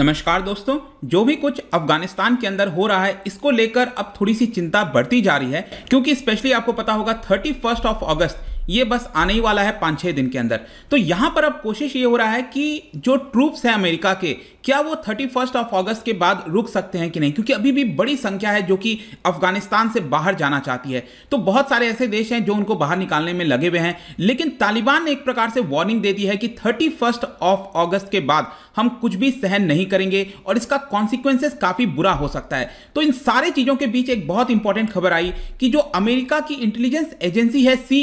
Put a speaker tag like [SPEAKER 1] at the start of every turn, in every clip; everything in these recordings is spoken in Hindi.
[SPEAKER 1] नमस्कार दोस्तों जो भी कुछ अफगानिस्तान के अंदर हो रहा है इसको लेकर अब थोड़ी सी चिंता बढ़ती जा रही है क्योंकि स्पेशली आपको पता होगा थर्टी ऑफ अगस्त ये बस आने ही वाला है पाँच छः दिन के अंदर तो यहाँ पर अब कोशिश ये हो रहा है कि जो ट्रूप्स हैं अमेरिका के क्या वो थर्टी फर्स्ट ऑफ ऑगस्ट के बाद रुक सकते हैं कि नहीं क्योंकि अभी भी बड़ी संख्या है जो कि अफगानिस्तान से बाहर जाना चाहती है तो बहुत सारे ऐसे देश हैं जो उनको बाहर निकालने में लगे हुए हैं लेकिन तालिबान ने एक प्रकार से वार्निंग दे दी है कि थर्टी फर्स्ट ऑफ ऑगस्ट के बाद हम कुछ भी सहन नहीं करेंगे और इसका कॉन्सिक्वेंसेस काफी बुरा हो सकता है तो इन सारी चीजों के बीच एक बहुत इंपॉर्टेंट खबर आई कि जो अमेरिका की इंटेलिजेंस एजेंसी है सी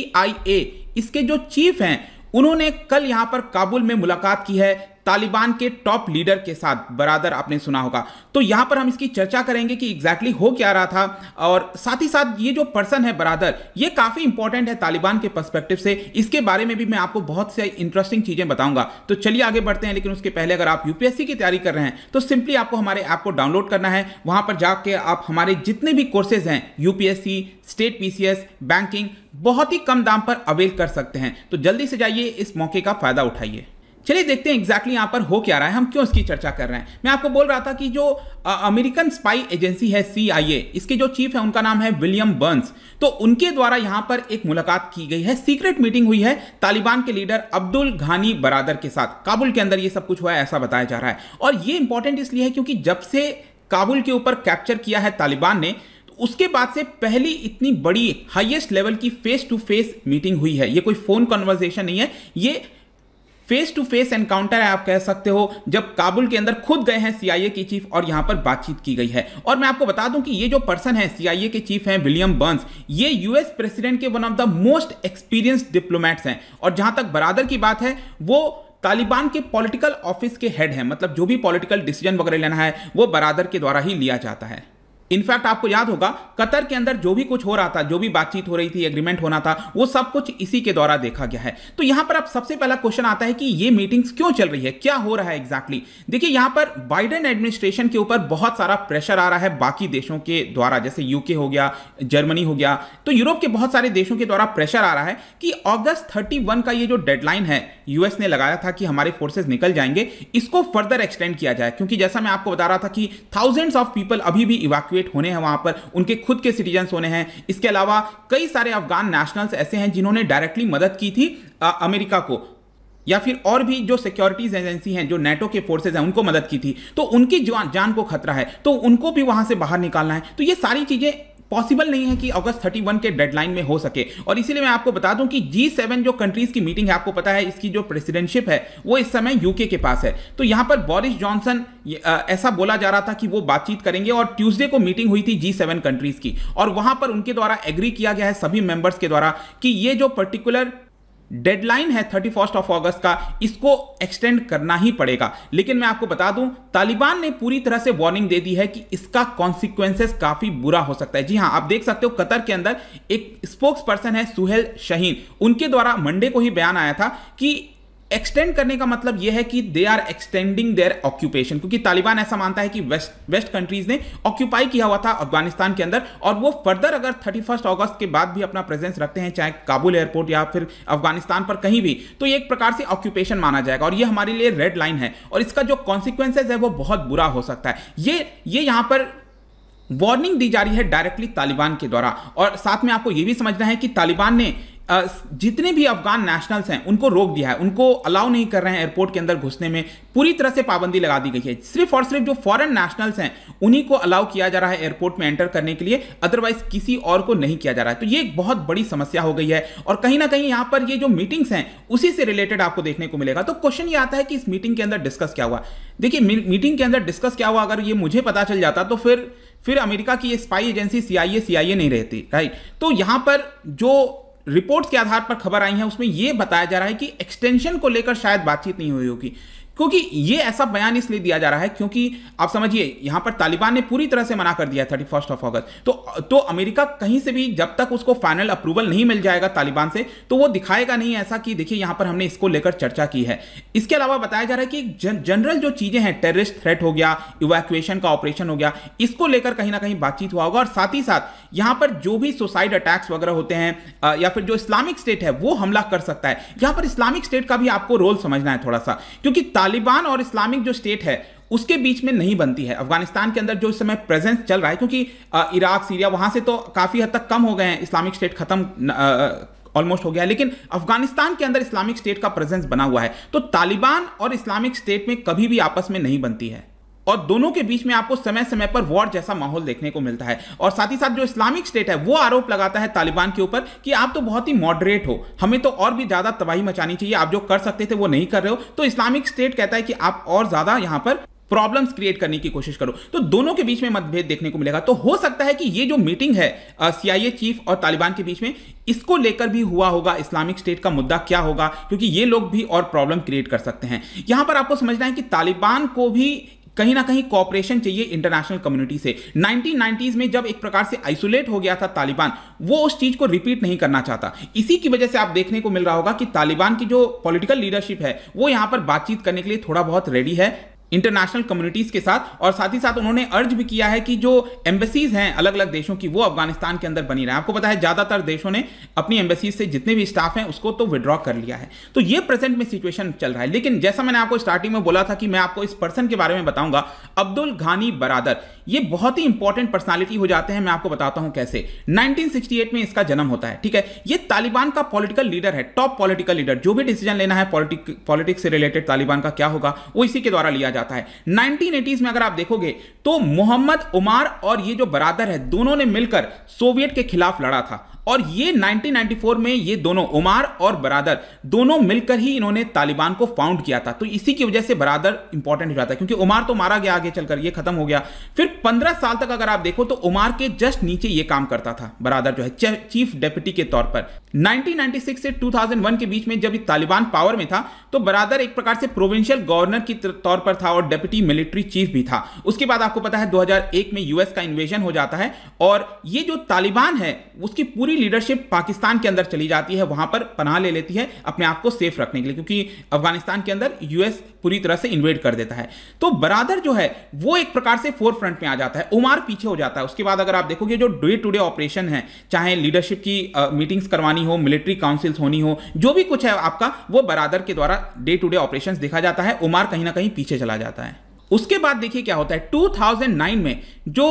[SPEAKER 1] इसके जो चीफ हैं उन्होंने कल यहां पर काबुल में मुलाकात की है तालिबान के टॉप लीडर के साथ बरादर आपने सुना होगा तो यहां पर हम इसकी चर्चा करेंगे कि एग्जैक्टली exactly हो क्या रहा था और साथ ही साथ ये जो पर्सन है बरादर ये काफी इंपॉर्टेंट है तालिबान के पर्सपेक्टिव से इसके बारे में भी मैं आपको बहुत से इंटरेस्टिंग चीजें बताऊंगा तो चलिए आगे बढ़ते हैं लेकिन उसके पहले अगर आप यूपीएससी की तैयारी कर रहे हैं तो सिंपली आपको हमारे ऐप को डाउनलोड करना है वहां पर जाके आप हमारे जितने भी कोर्सेज हैं यूपीएससी स्टेट पीसीएस बैंकिंग बहुत ही कम दाम पर अवेल कर सकते हैं तो जल्दी से जाइए इस मौके का फायदा उठाइए चलिए देखते हैं एग्जैक्टली यहाँ पर हो क्या रहा है हम क्यों इसकी चर्चा कर रहे हैं मैं आपको बोल रहा था कि जो अमेरिकन स्पाई एजेंसी है सीआईए इसके जो चीफ है उनका नाम है विलियम बर्न्स तो उनके द्वारा यहाँ पर एक मुलाकात की गई है सीक्रेट मीटिंग हुई है तालिबान के लीडर अब्दुल घानी बरादर के साथ काबुल के अंदर ये सब कुछ हुआ है ऐसा बताया जा रहा है और ये इंपॉर्टेंट इसलिए है क्योंकि जब से काबुल के ऊपर कैप्चर किया है तालिबान ने तो उसके बाद से पहली इतनी बड़ी हाईएस्ट लेवल की फेस टू फेस मीटिंग हुई है ये कोई फोन कॉन्वर्जेशन नहीं है ये फेस टू फेस एनकाउंटर है आप कह सकते हो जब काबुल के अंदर खुद गए हैं सीआईए के चीफ और यहाँ पर बातचीत की गई है और मैं आपको बता दूं कि ये जो पर्सन है सीआईए के चीफ हैं विलियम बर्न्स ये यूएस प्रेसिडेंट के one of the most experienced diplomats हैं और जहां तक बरादर की बात है वो तालिबान के पॉलिटिकल ऑफिस के हेड हैं मतलब जो भी पॉलिटिकल डिसीजन वगैरह लेना है वो बरादर के द्वारा ही लिया जाता है इनफैक्ट आपको याद होगा कतर के अंदर जो भी कुछ हो रहा था जो भी बातचीत हो रही थी एग्रीमेंट होना था वो सब कुछ इसी के द्वारा देखा गया है तो यहां पर अब सबसे पहला क्वेश्चन आता है कि ये मीटिंग्स क्यों चल रही है क्या हो रहा है एग्जैक्टली exactly? देखिए यहां पर बाइडेन एडमिनिस्ट्रेशन के ऊपर बहुत सारा प्रेशर आ रहा है बाकी देशों के द्वारा जैसे यूके हो गया जर्मनी हो गया तो यूरोप के बहुत सारे देशों के द्वारा प्रेशर आ रहा है कि ऑगस्ट थर्टी का ये जो डेडलाइन है यूएस ने लगाया था कि हमारे फोर्सेज निकल जाएंगे इसको फर्दर एक्सटेंड किया जाए क्योंकि जैसा मैं आपको बता रहा था कि थाउजेंड्स ऑफ पीपल अभी भी इवाक्यू इवैक्यूएट होने हैं वहां पर उनके खुद के सिटीजन्स होने हैं इसके अलावा कई सारे अफगान नेशनल्स ऐसे हैं जिन्होंने डायरेक्टली मदद की थी आ, अमेरिका को या फिर और भी जो सिक्योरिटीज एजेंसी हैं जो नेटो के फोर्सेज हैं उनको मदद की थी तो उनकी जान को खतरा है तो उनको भी वहां से बाहर निकालना है तो ये सारी चीजें पॉसिबल नहीं है कि अगस्त 31 के डेडलाइन में हो सके और इसीलिए मैं आपको बता दूं कि जी सेवन जो कंट्रीज की मीटिंग है आपको पता है इसकी जो प्रेसिडेंटशिप है वो इस समय यूके के पास है तो यहां पर बोरिस जॉनसन ऐसा बोला जा रहा था कि वो बातचीत करेंगे और ट्यूसडे को मीटिंग हुई थी जी सेवन कंट्रीज की और वहां पर उनके द्वारा एग्री किया गया है सभी मेंबर्स के द्वारा कि ये जो पर्टिकुलर डेडलाइन है थर्टी फर्स्ट ऑफ अगस्त का इसको एक्सटेंड करना ही पड़ेगा लेकिन मैं आपको बता दूं तालिबान ने पूरी तरह से वार्निंग दे दी है कि इसका कॉन्सिक्वेंसेस काफी बुरा हो सकता है जी हां आप देख सकते हो कतर के अंदर एक स्पोक्स पर्सन है सुहेल शहीन उनके द्वारा मंडे को ही बयान आया था कि एक्सटेंड करने का मतलब यह है कि they are extending their occupation क्योंकि तालिबान ऐसा मानता है कि वेस्ट वेस्ट कंट्रीज ने ऑक्यूपाई किया हुआ था अफगानिस्तान के अंदर और वो फर्दर अगर थर्टी फर्स्ट अगस्त के बाद भी अपना प्रेजेंस रखते हैं चाहे काबुल एयरपोर्ट या फिर अफगानिस्तान पर कहीं भी तो एक प्रकार से ऑक्यूपेशन माना जाएगा और ये हमारे लिए रेड लाइन है और इसका जो कॉन्सिक्वेंसेज है वो बहुत बुरा हो सकता है ये ये यहाँ पर वार्निंग दी जा रही है डायरेक्टली तालिबान के द्वारा और साथ में आपको ये भी समझना है कि तालिबान ने जितने भी अफगान नेशनल्स हैं उनको रोक दिया है उनको अलाउ नहीं कर रहे हैं एयरपोर्ट के अंदर घुसने में पूरी तरह से पाबंदी लगा दी गई है सिर्फ और सिर्फ जो फॉरेन नेशनल्स हैं उन्हीं को अलाउ किया जा रहा है एयरपोर्ट में एंटर करने के लिए अदरवाइज किसी और को नहीं किया जा रहा है तो ये एक बहुत बड़ी समस्या हो गई है और कहीं ना कहीं यहाँ पर ये जो मीटिंग्स हैं उसी से रिलेटेड आपको देखने को मिलेगा तो क्वेश्चन ये आता है कि इस मीटिंग के अंदर डिस्कस क्या हुआ देखिए मीटिंग के अंदर डिस्कस क्या हुआ अगर ये मुझे पता चल जाता तो फिर फिर अमेरिका की ये स्पाई एजेंसी सीआईए सीआईए नहीं रहती राइट तो यहाँ पर जो रिपोर्ट्स के आधार पर खबर आई है उसमें यह बताया जा रहा है कि एक्सटेंशन को लेकर शायद बातचीत नहीं हुई होगी क्योंकि ये ऐसा बयान इसलिए दिया जा रहा है क्योंकि आप समझिए यहां पर तालिबान ने पूरी तरह से मना कर दिया थर्टी फर्स्ट ऑफ अगस्त तो तो अमेरिका कहीं से भी जब तक उसको फाइनल अप्रूवल नहीं मिल जाएगा तालिबान से तो वो दिखाएगा नहीं ऐसा कि देखिए यहां पर हमने इसको लेकर चर्चा की है इसके अलावा बताया जा रहा है कि जन, जनरल जो चीज़ें हैं टेररिस्ट थ्रेट हो गया इवैक्यूएशन का ऑपरेशन हो गया इसको लेकर कहीं ना कहीं बातचीत हुआ होगा और साथ ही साथ यहां पर जो भी सुसाइड अटैक्स वगैरह होते हैं या फिर जो इस्लामिक स्टेट है वो हमला कर सकता है यहां पर इस्लामिक स्टेट का भी आपको रोल समझना है थोड़ा सा क्योंकि तालिबान और इस्लामिक जो स्टेट है उसके बीच में नहीं बनती है अफगानिस्तान के अंदर जो इस समय प्रेजेंस चल रहा है क्योंकि इराक सीरिया वहां से तो काफी हद तक कम हो गए हैं इस्लामिक स्टेट खत्म ऑलमोस्ट हो गया है लेकिन अफगानिस्तान के अंदर इस्लामिक स्टेट का प्रेजेंस बना हुआ है तो तालिबान और इस्लामिक स्टेट में कभी भी आपस में नहीं बनती है और दोनों के बीच में आपको समय समय पर वॉर जैसा माहौल देखने को मिलता है और साथ ही साथ जो इस्लामिक स्टेट है वो आरोप लगाता है तालिबान के ऊपर कि आप तो बहुत ही मॉडरेट हो हमें तो और भी ज़्यादा तबाही मचानी चाहिए आप जो कर सकते थे वो नहीं कर रहे हो तो इस्लामिक स्टेट कहता है कि आप और ज़्यादा यहां पर प्रॉब्लम्स क्रिएट करने की कोशिश करो तो दोनों के बीच में मतभेद देखने को मिलेगा तो हो सकता है कि ये जो मीटिंग है सीआईए चीफ और तालिबान के बीच में इसको लेकर भी हुआ होगा इस्लामिक स्टेट का मुद्दा क्या होगा क्योंकि ये लोग भी और प्रॉब्लम क्रिएट कर सकते हैं यहां पर आपको समझना है कि तालिबान को भी कहीं ना कहीं कॉपरेशन चाहिए इंटरनेशनल कम्युनिटी से नाइनटीन में जब एक प्रकार से आइसोलेट हो गया था तालिबान वो उस चीज को रिपीट नहीं करना चाहता इसी की वजह से आप देखने को मिल रहा होगा कि तालिबान की जो पॉलिटिकल लीडरशिप है वो यहां पर बातचीत करने के लिए थोड़ा बहुत रेडी है इंटरनेशनल कम्युनिटीज़ के साथ और साथ ही साथ उन्होंने अर्ज भी किया है कि जो एम्बेसीज हैं अलग अलग देशों की वो अफगानिस्तान के अंदर बनी रहे आपको पता है ज़्यादातर देशों ने अपनी एम्बेसीज से जितने भी स्टाफ हैं उसको तो विड्रॉ कर लिया है तो ये प्रेजेंट में सिचुएशन चल रहा है लेकिन जैसा मैंने आपको स्टार्टिंग में बोला था कि मैं आपको इस पर्सन के बारे में बताऊंगा अब्दुल घानी बरादर ये बहुत ही इंपॉर्टेंट पर्सनैलिटी हो जाते हैं मैं आपको बताता हूं कैसे नाइनटीन में इसका जन्म होता है ठीक है ये तालिबान का पॉलिटिकल लीडर है टॉप पॉलिटिकल लीडर जो भी डिसीजन लेना है पॉलिटिक्स से रिलेटेड तालिबान का क्या होगा वो इसी के द्वारा लिया जाता है 1980s में अगर आप देखोगे तो मोहम्मद उमार और ये जो बरादर है दोनों ने मिलकर सोवियत के खिलाफ लड़ा था और ये 1994 में ये दोनों उमार और बरादर दोनों मिलकर ही इन्होंने तालिबान को फाउंड किया था तो इसी की वजह से बरादर इंपॉर्टेंट हो जाता है क्योंकि उमार तो मारा गया आगे चलकर ये खत्म हो गया फिर 15 साल तक अगर आप देखो तो उमार के जस्ट नीचे ये काम करता था बरादर जो है चीफ डेप्यूटी के तौर पर 1996 से 2001 के बीच में जब तालिबान पावर में था तो बरादर एक प्रकार से प्रोविंशियल गवर्नर की तौर पर था और डेप्यूटी मिलिट्री चीफ भी था उसके बाद आपको पता है 2001 में यूएस का इन्वेजन हो जाता है और ये जो तालिबान है उसकी पूरी पूरी लीडरशिप पाकिस्तान के अंदर चली जाती है वहां पर पनाह ले लेती है अपने आप को सेफ रखने के लिए क्योंकि अफगानिस्तान के अंदर यूएस पूरी तरह से इन्वेड कर देता है तो बरादर जो है वो एक प्रकार से फोर फ्रंट में आ जाता है उमार पीछे हो जाता है उसके बाद अगर आप देखोगे जो डे टू डे ऑपरेशन है चाहे लीडरशिप की मीटिंग्स करवानी हो मिलिट्री काउंसिल्स होनी हो जो भी कुछ है आपका वो बरादर के द्वारा डे टू डे ऑपरेशन देखा जाता है उमार कहीं ना कहीं पीछे चला जाता है उसके बाद देखिए क्या होता है 2009 में जो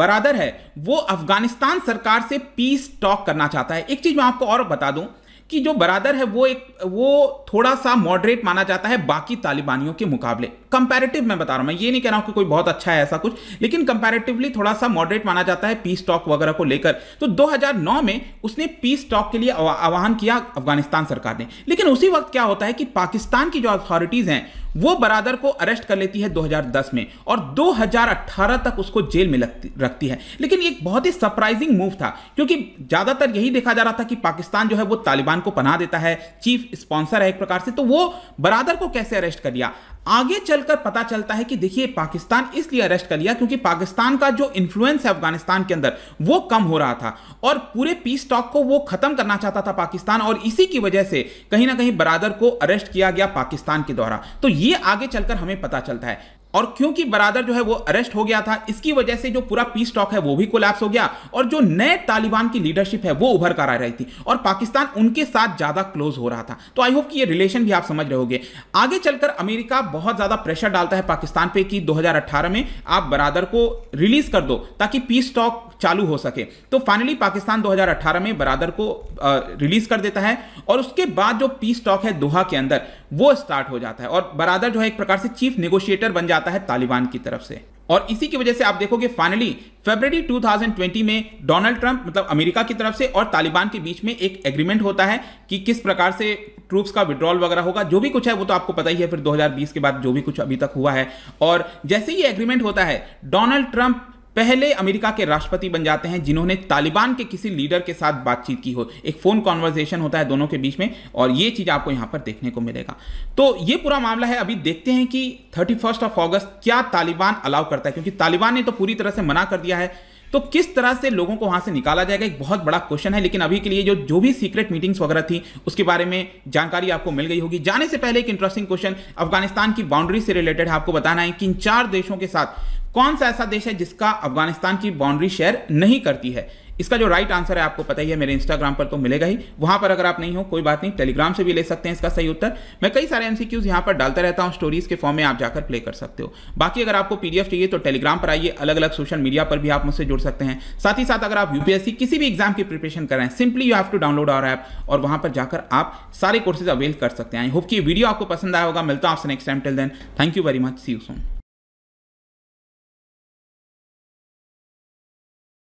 [SPEAKER 1] बरादर है वो अफगानिस्तान सरकार से पीस टॉक करना चाहता है एक चीज़ मैं आपको और बता दूं कि जो बरादर है वो एक वो थोड़ा सा मॉडरेट माना जाता है बाकी तालिबानियों के मुकाबले कंपैरेटिव मैं बता रहा हूँ मैं ये नहीं कह रहा हूँ कि कोई बहुत अच्छा है ऐसा कुछ लेकिन कंपैरेटिवली थोड़ा सा मॉडरेट माना जाता है पीस टॉक वगैरह को लेकर तो 2009 में उसने पीस टॉक के लिए आह्वान किया अफगानिस्तान सरकार ने लेकिन उसी वक्त क्या होता है कि पाकिस्तान की जो अथॉरिटीज़ हैं वो बरादर को अरेस्ट कर लेती है 2010 में और 2018 तक उसको जेल में रखती है लेकिन एक बहुत ही सरप्राइजिंग मूव था क्योंकि ज़्यादातर यही देखा जा रहा था कि पाकिस्तान जो है वो तालिबान को पना देता है चीफ स्पॉन्सर है एक प्रकार से तो वो बरादर को कैसे अरेस्ट कर लिया आगे चलकर पता चलता है कि देखिए पाकिस्तान इसलिए अरेस्ट कर लिया क्योंकि पाकिस्तान का जो इन्फ्लुएंस है अफगानिस्तान के अंदर वो कम हो रहा था और पूरे पीस टॉक को वो खत्म करना चाहता था पाकिस्तान और इसी की वजह से कहीं ना कहीं बरादर को अरेस्ट किया गया पाकिस्तान के द्वारा तो ये आगे चलकर हमें पता चलता है और क्योंकि बरादर जो है वो अरेस्ट हो गया था इसकी वजह से जो पूरा पीस टॉक है वो भी कोलैप्स हो गया और जो नए तालिबान की लीडरशिप है वो उभर कर आ रही थी और पाकिस्तान उनके साथ ज्यादा क्लोज हो रहा था तो आई होप कि ये रिलेशन भी आप समझ रहे होंगे आगे चलकर अमेरिका बहुत ज्यादा प्रेशर डालता है पाकिस्तान पर कि दो में आप बरादर को रिलीज कर दो ताकि पीस टॉक चालू हो सके तो फाइनली पाकिस्तान दो में बरादर को रिलीज कर देता है और उसके बाद जो पीस टॉक है दोहा के अंदर वो स्टार्ट हो जाता है और बरादर जो है एक प्रकार से चीफ नेगोशिएटर बन जाता जाता है तालिबान की तरफ से और इसी की वजह से आप देखोगे फाइनली फरवरी 2020 में डोनाल्ड ट्रंप मतलब अमेरिका की तरफ से और तालिबान के बीच में एक एग्रीमेंट होता है कि किस प्रकार से ट्रूप्स का विड्रॉल वगैरह होगा जो भी कुछ है वो तो आपको पता ही है फिर 2020 के बाद जो भी कुछ अभी तक हुआ है और जैसे ही एग्रीमेंट होता है डोनाल्ड ट्रंप पहले अमेरिका के राष्ट्रपति बन जाते हैं जिन्होंने तालिबान के किसी लीडर के साथ बातचीत की हो एक फ़ोन कॉन्वर्जेशन होता है दोनों के बीच में और ये चीज़ आपको यहाँ पर देखने को मिलेगा तो ये पूरा मामला है अभी देखते हैं कि थर्टी ऑफ ऑगस्ट क्या तालिबान अलाउ करता है क्योंकि तालिबान ने तो पूरी तरह से मना कर दिया है तो किस तरह से लोगों को वहां से निकाला जाएगा एक बहुत बड़ा क्वेश्चन है लेकिन अभी के लिए जो जो भी सीक्रेट मीटिंग्स वगैरह थी उसके बारे में जानकारी आपको मिल गई होगी जाने से पहले एक इंटरेस्टिंग क्वेश्चन अफगानिस्तान की बाउंड्री से रिलेटेड है आपको बताना है कि इन चार देशों के साथ कौन सा ऐसा देश है जिसका अफगानिस्तान की बाउंड्री शेयर नहीं करती है इसका जो राइट आंसर है आपको पता ही है मेरे इंस्टाग्राम पर तो मिलेगा ही वहां पर अगर आप नहीं हो कोई बात नहीं टेलीग्राम से भी ले सकते हैं इसका सही उत्तर मैं कई सारे एमसीक्यूज यहां पर डालता रहता हूं स्टोरीज के फॉर्म में आप जाकर प्ले कर सकते हो बाकी अगर आपको पीडीएफ चाहिए तो टेलीग्राम पर आइए अलग अलग सोशल मीडिया पर भी आप मुझसे जुड़ सकते हैं साथ ही साथ अगर आप यूपीएससी किसी भी एग्जाम की प्रिपरेशन कर रहे हैं simply you have to download our app और वहां पर जाकर आप सारे कोर्सेज अवेल कर सकते हैं होप की वीडियो आपको पसंद आया होगा मिलता हूं आपसे next time till then thank you very much see you Son